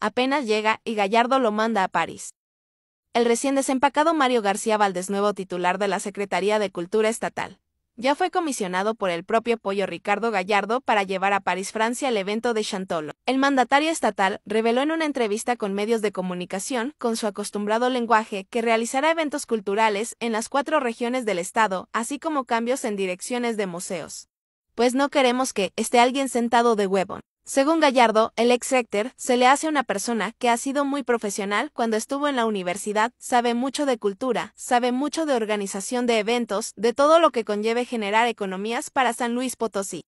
apenas llega y Gallardo lo manda a París. El recién desempacado Mario García Valdés, nuevo titular de la Secretaría de Cultura Estatal, ya fue comisionado por el propio pollo Ricardo Gallardo para llevar a París, Francia, el evento de Chantolo. El mandatario estatal reveló en una entrevista con medios de comunicación, con su acostumbrado lenguaje, que realizará eventos culturales en las cuatro regiones del estado, así como cambios en direcciones de museos. Pues no queremos que esté alguien sentado de huevo. Según Gallardo, el ex rector se le hace una persona que ha sido muy profesional cuando estuvo en la universidad, sabe mucho de cultura, sabe mucho de organización de eventos, de todo lo que conlleve generar economías para San Luis Potosí.